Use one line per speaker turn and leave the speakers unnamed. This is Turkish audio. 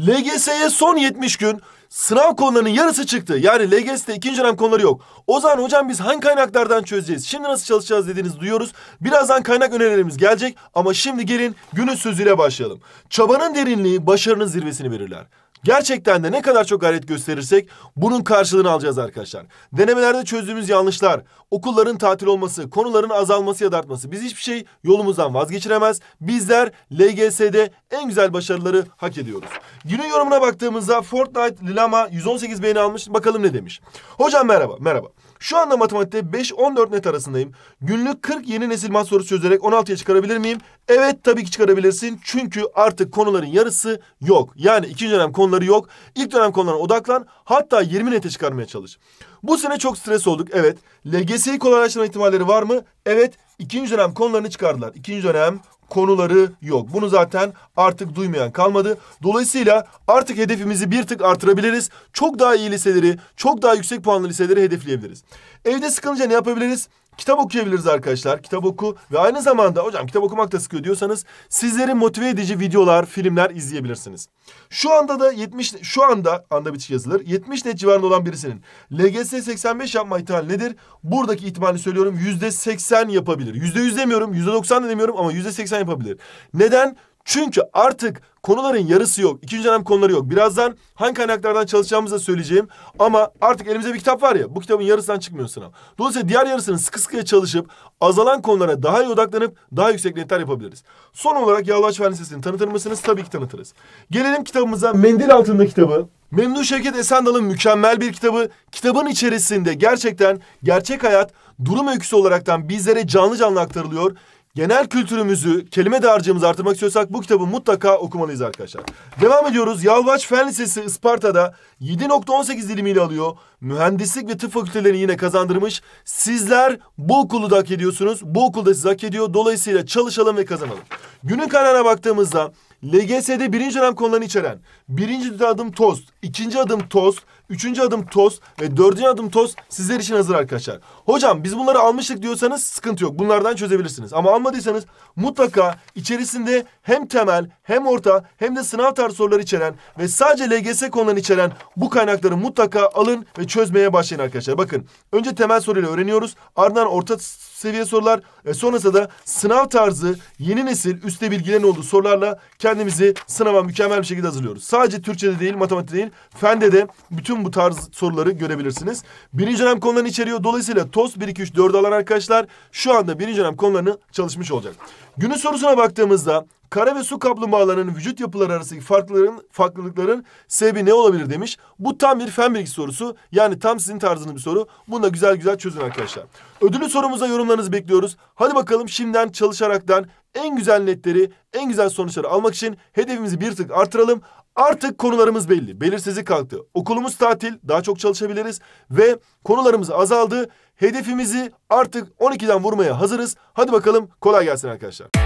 LGS'ye son 70 gün sınav konularının yarısı çıktı. Yani LGS'de ikinci dönem konuları yok. O zaman hocam biz hangi kaynaklardan çözeceğiz? Şimdi nasıl çalışacağız dediğinizi duyuyoruz. Birazdan kaynak önerilerimiz gelecek ama şimdi gelin günün sözüyle başlayalım. Çabanın derinliği başarının zirvesini belirler. Gerçekten de ne kadar çok gayret gösterirsek bunun karşılığını alacağız arkadaşlar. Denemelerde çözdüğümüz yanlışlar, okulların tatil olması, konuların azalması ya da artması biz hiçbir şey yolumuzdan vazgeçiremez. Bizler LGS'de en güzel başarıları hak ediyoruz. Günün yorumuna baktığımızda Fortnite Lilama 118 beğeni almış. Bakalım ne demiş. Hocam merhaba. Merhaba. Şu anda matematikte 5-14 net arasındayım. Günlük 40 yeni nesil mat sorusu çözerek 16'ya çıkarabilir miyim? Evet tabii ki çıkarabilirsin. Çünkü artık konuların yarısı yok. Yani ikinci dönem konuları yok. İlk dönem konularına odaklan. Hatta 20 nete çıkarmaya çalış. Bu sene çok stres olduk. Evet. LGS'yi kolaylaştırma ihtimalleri var mı? Evet. İkinci dönem konularını çıkardılar. İkinci dönem konuları yok. Bunu zaten artık duymayan kalmadı. Dolayısıyla artık hedefimizi bir tık artırabiliriz. Çok daha iyi liseleri, çok daha yüksek puanlı liseleri hedefleyebiliriz. Evde sıkılınca ne yapabiliriz? Kitap okuyabiliriz arkadaşlar. Kitap oku ve aynı zamanda hocam kitap okumak da sıkıyor diyorsanız sizleri motive edici videolar, filmler izleyebilirsiniz. Şu anda da 70 şu anda anda bitişik yazılır. 70 net civarında olan birisinin LGS 85 yapma ihtimali nedir? Buradaki ihtimali söylüyorum %80 yapabilir. %100 demiyorum, %90 da demiyorum ama %80 yapabilir. Neden? Çünkü artık Konuların yarısı yok. İkinci dönem konuları yok. Birazdan hangi kaynaklardan çalışacağımızı da söyleyeceğim. Ama artık elimizde bir kitap var ya. Bu kitabın yarısından çıkmıyor sınav. Dolayısıyla diğer yarısını sıkı sıkıya çalışıp azalan konulara daha iyi odaklanıp daha yüksek netler yapabiliriz. Son olarak Yağlı Açfen Lisesi'ni tanıtır mısınız? Tabii ki tanıtırız. Gelelim kitabımıza. Mendil Altında kitabı. Memnu Şevket Esendal'ın mükemmel bir kitabı. Kitabın içerisinde gerçekten gerçek hayat durum öyküsü olaraktan bizlere canlı canlı aktarılıyor genel kültürümüzü, kelime dağarcığımızı artırmak istiyorsak bu kitabı mutlaka okumalıyız arkadaşlar. Devam ediyoruz. Yalvaç Fen Lisesi Isparta'da 7.18 dilimiyle alıyor. Mühendislik ve tıp fakültelerini yine kazandırmış. Sizler bu okulu da hak ediyorsunuz. Bu okul da sizi hak ediyor. Dolayısıyla çalışalım ve kazanalım. Günün kaynağına baktığımızda LGS'de birinci önem konularını içeren birinci adım tost, ikinci adım tost, üçüncü adım tost ve dördüncü adım tost sizler için hazır arkadaşlar. Hocam biz bunları almıştık diyorsanız sıkıntı yok. Bunlardan çözebilirsiniz. Ama almadıysanız mutlaka içerisinde hem temel hem orta hem de sınav tarzı soruları içeren ve sadece LGS konularını içeren bu kaynakları mutlaka alın ve çözmeye başlayın arkadaşlar. Bakın önce temel soruyla öğreniyoruz. Ardından orta seviye sorular ve sonrasında da sınav tarzı yeni nesil üstte bilgilerin olduğu sorularla kendi kendimizi sınava mükemmel bir şekilde hazırlıyoruz. Sadece Türkçe'de değil, matematikte değil, fende de bütün bu tarz soruları görebilirsiniz. Birinci dönem konularını içeriyor. Dolayısıyla TOS 1, 2, 3, 4'ü alan arkadaşlar şu anda birinci dönem konularını çalışmış olacak. Günün sorusuna baktığımızda kara ve su kaplumbağalarının vücut yapıları arasındaki farklıların farklılıkların sebebi ne olabilir demiş. Bu tam bir fen bilgi sorusu. Yani tam sizin tarzınız bir soru. Bunu da güzel güzel çözün arkadaşlar. Ödülü sorumuza yorumlarınızı bekliyoruz. Hadi bakalım şimdiden çalışaraktan en güzel netleri, en güzel sonuçları almak için hedefimizi bir tık artıralım. Artık konularımız belli. Belirsizlik kalktı. Okulumuz tatil. Daha çok çalışabiliriz. Ve konularımız azaldı. Hedefimizi artık 12'den vurmaya hazırız. Hadi bakalım kolay gelsin arkadaşlar.